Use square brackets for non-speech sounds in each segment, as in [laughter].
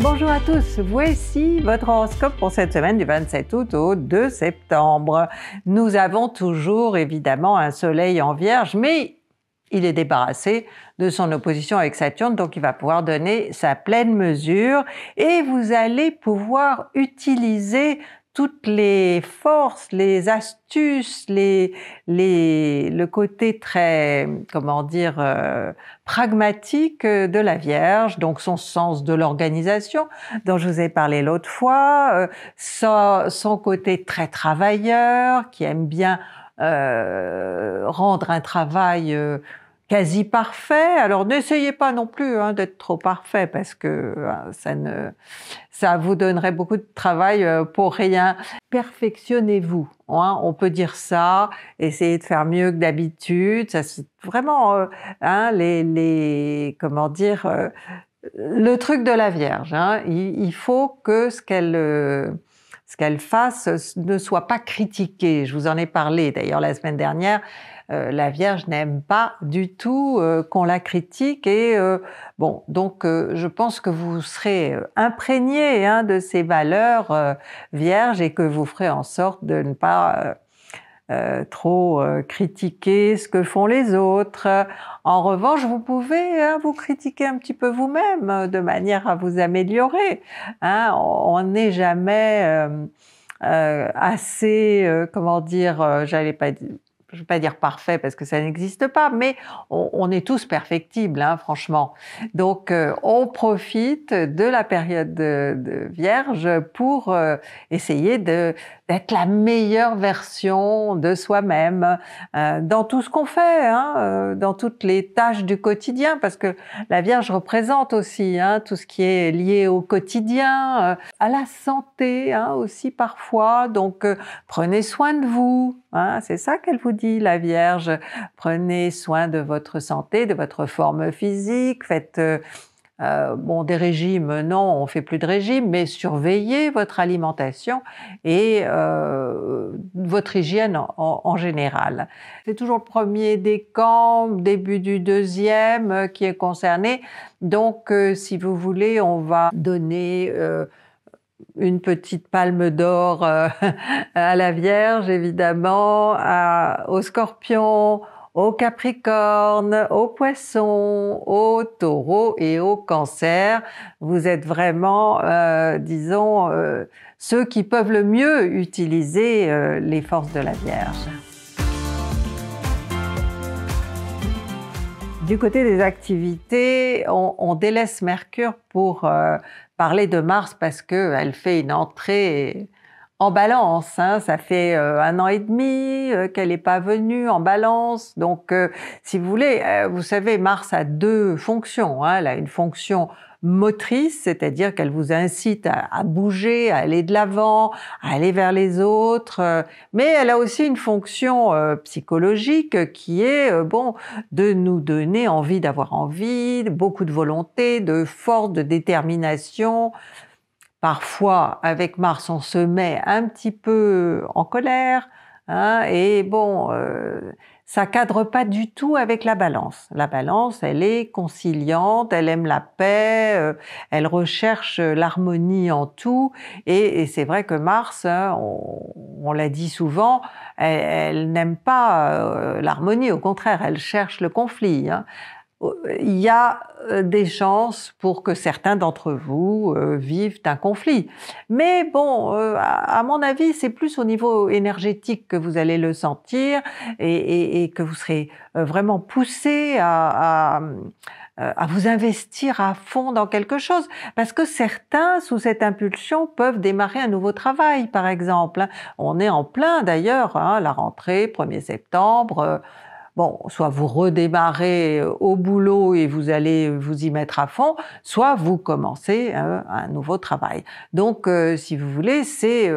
Bonjour à tous, voici votre horoscope pour cette semaine du 27 août au 2 septembre. Nous avons toujours évidemment un soleil en vierge, mais il est débarrassé de son opposition avec Saturne, donc il va pouvoir donner sa pleine mesure et vous allez pouvoir utiliser toutes les forces, les astuces, les, les, le côté très, comment dire, euh, pragmatique euh, de la Vierge, donc son sens de l'organisation dont je vous ai parlé l'autre fois, euh, son, côté très travailleur qui aime bien rendre un travail quasi parfait. Alors n'essayez pas non plus hein, d'être trop parfait parce que euh, ça ne, ça vous donnerait beaucoup de travail euh, pour rien. Perfectionnez-vous. Hein, on peut dire ça. Essayez de faire mieux que d'habitude. Ça c'est vraiment euh, hein, les, les, comment dire. le truc de la Vierge, hein. il, il, faut que ce qu'elle ce qu'elle fasse ne soit pas critiqué. Je vous en ai parlé d'ailleurs la semaine dernière. Euh, la Vierge n'aime pas du tout euh, qu'on la critique et euh, bon donc je pense que vous serez imprégné hein, de ces valeurs vierges et que vous ferez en sorte de ne pas trop critiquer ce que font les autres. En revanche, vous pouvez hein, vous critiquer un petit peu vous-même de manière à vous améliorer. Hein. On n'est jamais assez, comment dire, j'allais pas dire, je ne vais pas dire parfait parce que ça n'existe pas, mais on, est tous perfectibles, hein, franchement. Donc, euh, on profite de la période de, vierge pour euh, essayer d'être la meilleure version de soi-même hein, dans tout ce qu'on fait, hein, euh, dans toutes les tâches du quotidien, parce que la vierge représente aussi tout ce qui est lié au quotidien, à la santé aussi parfois. Donc, prenez soin de vous. c'est ça qu'elle vous dit la Vierge, prenez soin de votre santé, de votre forme physique, faites euh, euh, bon, des régimes, non, on fait plus de régime, mais surveillez votre alimentation et euh, votre hygiène en, général. C'est toujours le premier des camps, début du deuxième qui est concerné. Donc, si vous voulez, on va donner une petite palme d'or euh, [laughs] à la Vierge, évidemment, aux scorpions, aux capricornes, aux poissons, aux taureaux et au Cancer. Vous êtes vraiment, euh, disons, euh, ceux qui peuvent le mieux utiliser les forces de la Vierge. Du côté des activités, on, délaisse Mercure pour euh, parler de Mars parce qu'elle fait une entrée en balance. Hein. ça fait euh, un an et demi euh, qu'elle n'est pas venue en balance. Donc, euh, si vous voulez, vous savez, Mars a deux fonctions. Hein. elle a une fonction motrice, c'est-à-dire qu'elle vous incite à, bouger, à aller de l'avant, à aller vers les autres. Mais elle a aussi une fonction psychologique qui est, bon, de nous donner envie d'avoir envie, beaucoup de volonté, de force, de détermination parfois avec Mars, on se met un petit peu euh, en colère, hein, et bon, euh, ça cadre pas du tout avec la balance. La balance, elle est conciliante, elle aime la paix, euh, elle recherche l'harmonie en tout, et, c'est vrai que Mars, hein, on, l'a dit souvent, elle, n'aime pas l'harmonie, au contraire, elle cherche le conflit. Hein il y a euh, des chances pour que certains d'entre vous euh, vivent un conflit. Mais bon, euh, à, mon avis, c'est plus au niveau énergétique que vous allez le sentir et, que vous serez vraiment poussé à, vous investir à fond dans quelque chose. Parce que certains, sous cette impulsion, peuvent démarrer un nouveau travail, par exemple. Hein. On est en plein d'ailleurs, hein, la rentrée, 1er septembre bon, soit vous redémarrez euh, au boulot et vous allez vous y mettre à fond, soit vous commencez euh, un, nouveau travail. Donc, euh, si vous voulez, c'est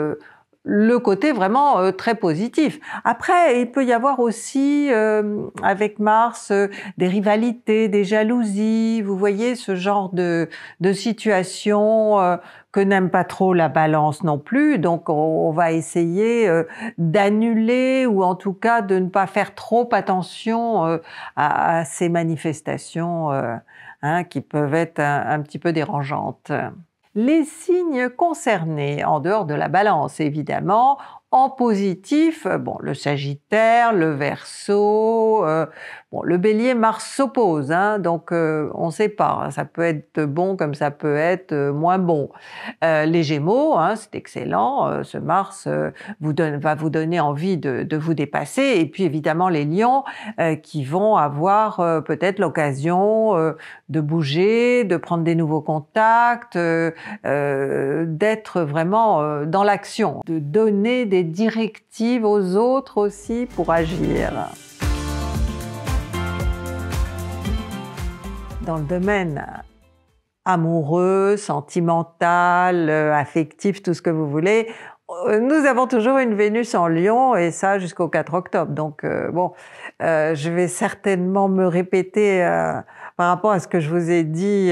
le côté vraiment euh, très positif. Après, il peut y avoir aussi euh, avec Mars euh, des rivalités, des jalousies, vous voyez ce genre de, de situation que n'aime pas trop la balance non plus. Donc on, va essayer d'annuler ou en tout cas de ne pas faire trop attention à, ces manifestations hein, qui peuvent être un petit peu dérangeantes les signes concernés, en dehors de la balance évidemment, en positif, euh, bon, le Sagittaire, le Verseau, euh, bon, le Bélier, Mars s'oppose, hein, donc euh, on sait pas, hein, ça peut être bon comme ça peut être moins bon. les Gémeaux, hein, c'est excellent. ce Mars vous donne, va vous donner envie de, vous dépasser. Et puis évidemment les Lions qui vont avoir peut-être l'occasion de bouger, de prendre des nouveaux contacts, d'être vraiment dans l'action, de donner des directives aux autres aussi pour agir. Dans le domaine amoureux, sentimental, euh, affectif, tout ce que vous voulez, euh, nous avons toujours une Vénus en Lion et ça jusqu'au 4 octobre. Donc euh, bon, je vais certainement me répéter par rapport à ce que je vous ai dit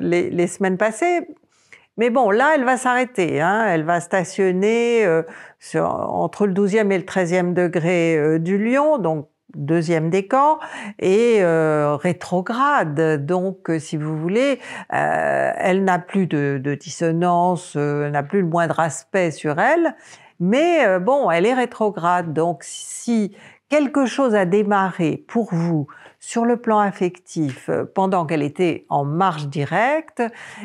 les, semaines passées, mais bon, là, elle va s'arrêter. Hein. Elle va stationner euh, entre le 12e et le 13e degré euh, du Lion, donc deuxième décan, et euh, rétrograde. Donc, si vous voulez, elle n'a plus de, de dissonance, n'a plus le moindre aspect sur elle. Mais bon, elle est rétrograde. Donc, si quelque chose a démarré pour vous sur le plan affectif euh, pendant qu'elle était en marche directe,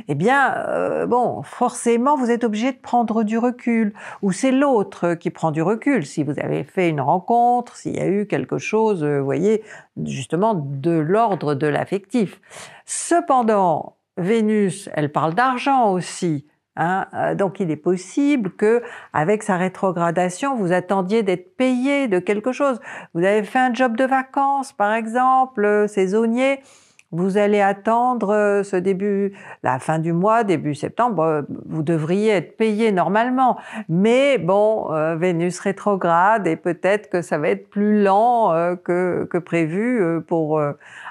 eh bien, euh, bon, forcément, vous êtes obligé de prendre du recul. Ou c'est l'autre qui prend du recul. Si vous avez fait une rencontre, s'il y a eu quelque chose, euh, vous voyez, justement, de l'ordre de l'affectif. Cependant, Vénus, elle parle d'argent aussi. Hein. Euh, donc il est possible que, avec sa rétrogradation, vous attendiez d'être payé de quelque chose. Vous avez fait un job de vacances, par exemple, euh, saisonnier. Vous allez attendre euh, ce début, la fin du mois, début septembre, euh, vous devriez être payé normalement. Mais bon, euh, Vénus rétrograde et peut-être que ça va être plus lent que, prévu pour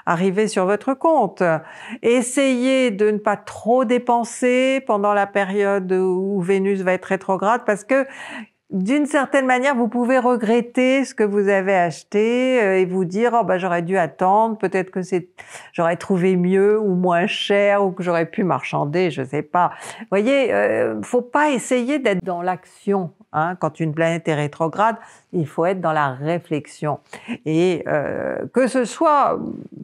arriver sur votre compte. Essayez de ne pas trop dépenser pendant la période où Vénus va être rétrograde parce que d'une certaine manière, vous pouvez regretter ce que vous avez acheté euh, et vous dire oh bah, j'aurais dû attendre, peut-être que c'est j'aurais trouvé mieux ou moins cher ou que j'aurais pu marchander, je sais pas. Vous voyez, euh, faut pas essayer d'être dans l'action. Hein. Quand une planète est rétrograde, il faut être dans la réflexion et euh, que ce soit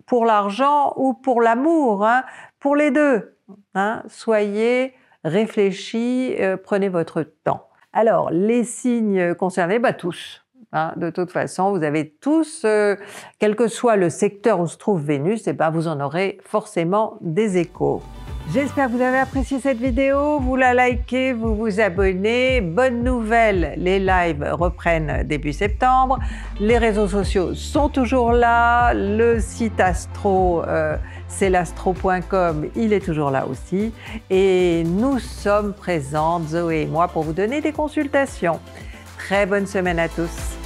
pour l'argent ou pour l'amour, hein, pour les deux, hein, soyez réfléchis, prenez votre temps. Alors, les signes concernés, bah tous. Hein. de toute façon, vous avez tous, euh, quel que soit le secteur où se trouve Vénus, et eh ben, vous en aurez forcément des échos. J'espère que vous avez apprécié cette vidéo, vous la likez, vous vous abonnez. Bonne nouvelle, les lives reprennent début septembre, les réseaux sociaux sont toujours là, le site astro, euh, c'est l'astro.com, il est toujours là aussi. Et nous sommes présents, Zoé et moi, pour vous donner des consultations. Très bonne semaine à tous.